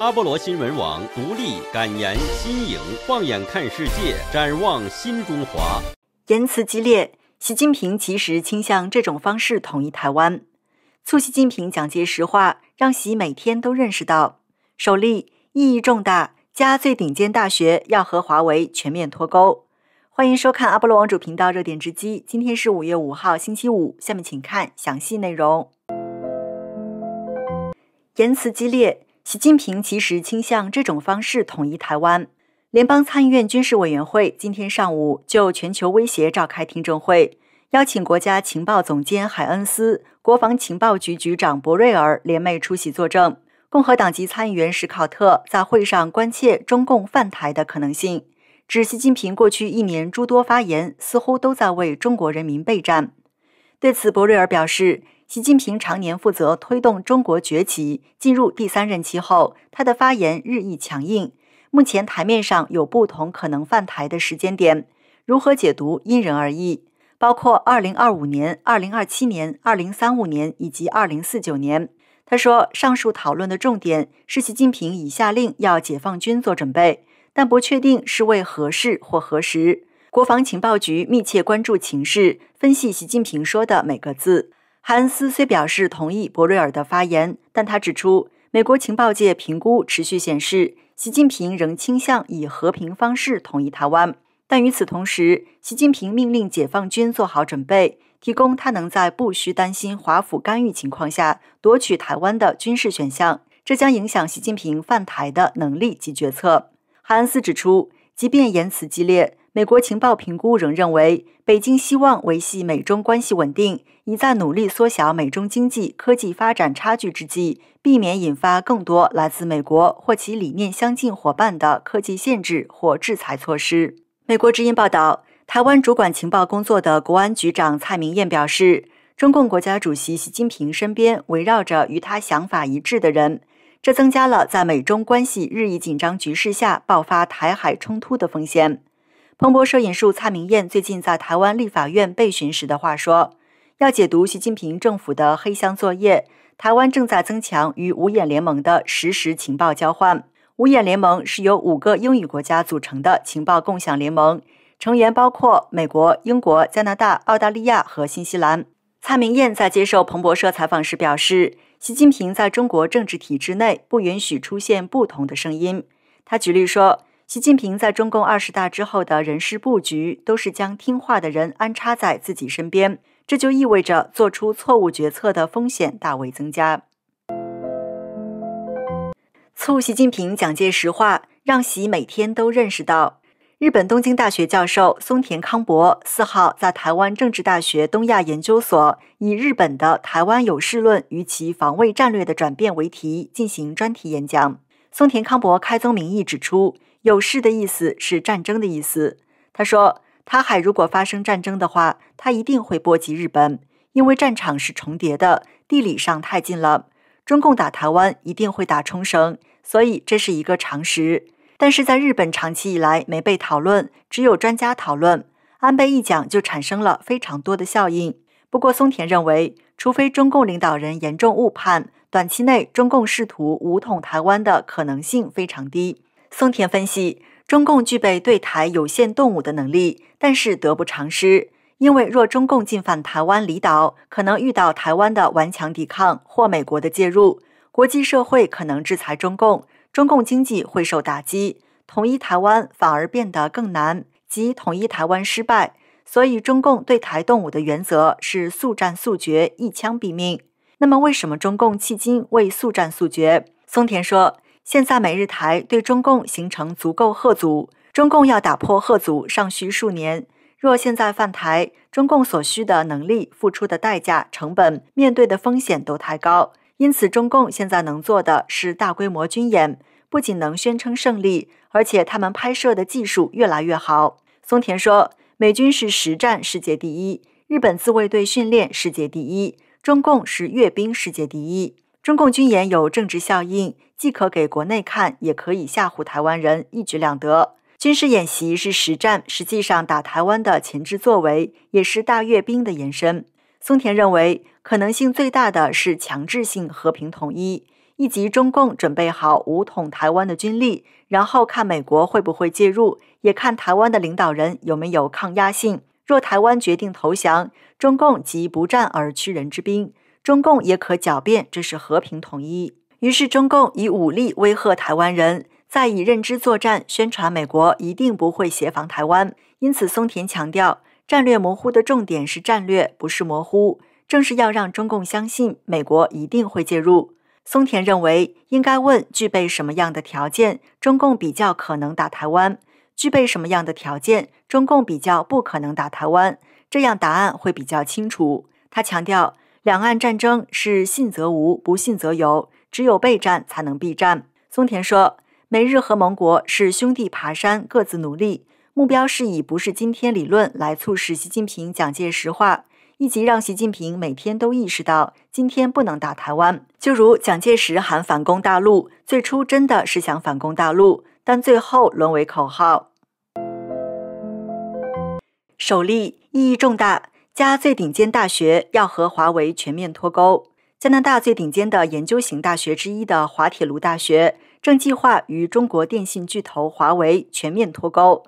阿波罗新闻网独立感言，新颖，放眼看世界，展望新中华。言辞激烈，习近平其实倾向这种方式统一台湾。促习近平蒋介石化，让习每天都认识到。首例意义重大，加最顶尖大学要和华为全面脱钩。欢迎收看阿波罗网主频道热点直击，今天是五月五号星期五，下面请看详细内容。言辞激烈。习近平其实倾向这种方式统一台湾。联邦参议院军事委员会今天上午就全球威胁召开听证会，邀请国家情报总监海恩斯、国防情报局局长博瑞尔联袂出席作证。共和党籍参议员史考特在会上关切中共犯台的可能性，指习近平过去一年诸多发言似乎都在为中国人民备战。对此，博瑞尔表示。习近平常年负责推动中国崛起。进入第三任期后，他的发言日益强硬。目前台面上有不同可能犯台的时间点，如何解读因人而异，包括二零二五年、二零二七年、二零三五年以及二零四九年。他说，上述讨论的重点是习近平已下令要解放军做准备，但不确定是为何事或何时。国防情报局密切关注情势，分析习近平说的每个字。韩斯虽表示同意博瑞尔的发言，但他指出，美国情报界评估持续显示，习近平仍倾向以和平方式统一台湾。但与此同时，习近平命令解放军做好准备，提供他能在不需担心华府干预情况下夺取台湾的军事选项。这将影响习近平犯台的能力及决策。韩恩斯指出，即便言辞激烈。美国情报评估仍认为，北京希望维系美中关系稳定，以在努力缩小美中经济科技发展差距之际，避免引发更多来自美国或其理念相近伙伴的科技限制或制裁措施。美国之音报道，台湾主管情报工作的国安局长蔡明燕表示，中共国家主席习近平身边围绕着与他想法一致的人，这增加了在美中关系日益紧张局势下爆发台海冲突的风险。彭博社引述蔡明燕最近在台湾立法院被询时的话说：“要解读习近平政府的黑箱作业，台湾正在增强与五眼联盟的实时情报交换。五眼联盟是由五个英语国家组成的情报共享联盟，成员包括美国、英国、加拿大、澳大利亚和新西兰。”蔡明燕在接受彭博社采访时表示：“习近平在中国政治体制内不允许出现不同的声音。”他举例说。习近平在中共二十大之后的人事布局，都是将听话的人安插在自己身边，这就意味着做出错误决策的风险大为增加。促习近平蒋介石化，让习每天都认识到。日本东京大学教授松田康博四号在台湾政治大学东亚研究所，以“日本的台湾有事论与其防卫战略的转变”为题进行专题演讲。松田康博开宗明义指出。有事的意思是战争的意思。他说：“台海如果发生战争的话，它一定会波及日本，因为战场是重叠的，地理上太近了。中共打台湾一定会打冲绳，所以这是一个常识。但是在日本长期以来没被讨论，只有专家讨论。安倍一讲就产生了非常多的效应。不过松田认为，除非中共领导人严重误判，短期内中共试图武统台湾的可能性非常低。”松田分析，中共具备对台有限动武的能力，但是得不偿失。因为若中共进犯台湾离岛，可能遇到台湾的顽强抵抗或美国的介入，国际社会可能制裁中共，中共经济会受打击，统一台湾反而变得更难，即统一台湾失败。所以，中共对台动武的原则是速战速决，一枪毙命。那么，为什么中共迄今未速战速决？松田说。现在美日台对中共形成足够贺阻，中共要打破贺阻尚需数年。若现在犯台，中共所需的能力、付出的代价、成本、面对的风险都太高。因此，中共现在能做的是大规模军演，不仅能宣称胜利，而且他们拍摄的技术越来越好。松田说，美军是实战世界第一，日本自卫队训练世界第一，中共是阅兵世界第一。中共军演有政治效应，既可给国内看，也可以吓唬台湾人，一举两得。军事演习是实战，实际上打台湾的前置作为，也是大阅兵的延伸。松田认为，可能性最大的是强制性和平统一，以及中共准备好武统台湾的军力，然后看美国会不会介入，也看台湾的领导人有没有抗压性。若台湾决定投降，中共即不战而屈人之兵。中共也可狡辩，这是和平统一。于是中共以武力威吓台湾人，再以认知作战宣传美国一定不会协防台湾。因此，松田强调，战略模糊的重点是战略，不是模糊，正是要让中共相信美国一定会介入。松田认为，应该问具备什么样的条件，中共比较可能打台湾；具备什么样的条件，中共比较不可能打台湾。这样答案会比较清楚。他强调。两岸战争是信则无，不信则有。只有备战才能避战。松田说：“美日和盟国是兄弟爬山，各自努力，目标是以不是今天理论来促使习近平蒋介石化，以及让习近平每天都意识到今天不能打台湾。就如蒋介石喊反攻大陆，最初真的是想反攻大陆，但最后沦为口号。首例意义重大。”加最顶尖大学要和华为全面脱钩。加拿大最顶尖的研究型大学之一的滑铁卢大学正计划与中国电信巨头华为全面脱钩。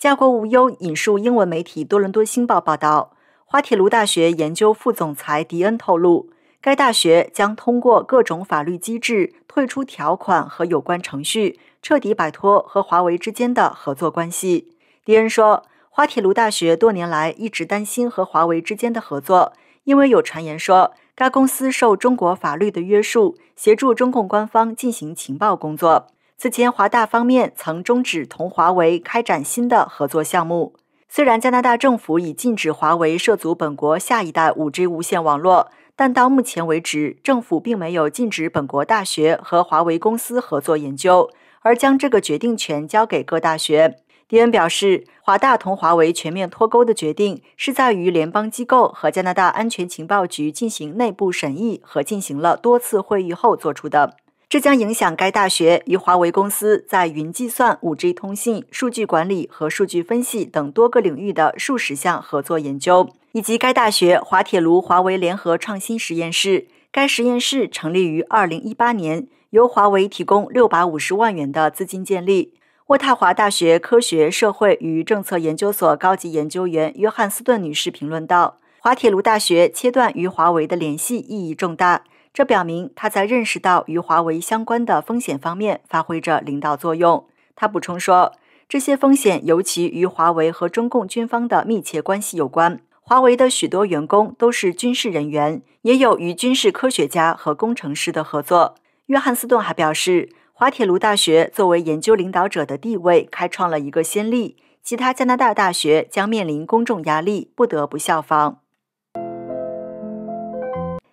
家国无忧引述英文媒体《多伦多星报》报道，滑铁卢大学研究副总裁迪恩透露，该大学将通过各种法律机制、退出条款和有关程序，彻底摆脱和华为之间的合作关系。迪恩说。滑铁卢大学多年来一直担心和华为之间的合作，因为有传言说该公司受中国法律的约束，协助中共官方进行情报工作。此前，华大方面曾终止同华为开展新的合作项目。虽然加拿大政府已禁止华为涉足本国下一代五 G 无线网络，但到目前为止，政府并没有禁止本国大学和华为公司合作研究，而将这个决定权交给各大学。迪恩表示，华大同华为全面脱钩的决定是在于联邦机构和加拿大安全情报局进行内部审议和进行了多次会议后做出的。这将影响该大学与华为公司在云计算、五 G 通信、数据管理和数据分析等多个领域的数十项合作研究，以及该大学华铁卢华为联合创新实验室。该实验室成立于二零一八年，由华为提供六百五十万元的资金建立。渥太华大学科学、社会与政策研究所高级研究员约翰斯顿女士评论道：“滑铁卢大学切断与华为的联系意义重大，这表明他在认识到与华为相关的风险方面发挥着领导作用。”她补充说：“这些风险尤其与华为和中共军方的密切关系有关。华为的许多员工都是军事人员，也有与军事科学家和工程师的合作。”约翰斯顿还表示。滑铁卢大学作为研究领导者的地位开创了一个先例，其他加拿大大学将面临公众压力，不得不效仿。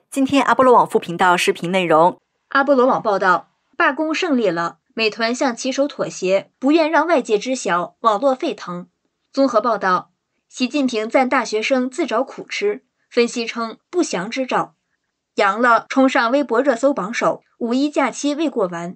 今天阿波罗网副频道视频内容：阿波罗网报道，罢工胜利了，美团向骑手妥协，不愿让外界知晓，网络沸腾。综合报道，习近平赞大学生自找苦吃，分析称不祥之兆，阳了冲上微博热搜榜首。五一假期未过完。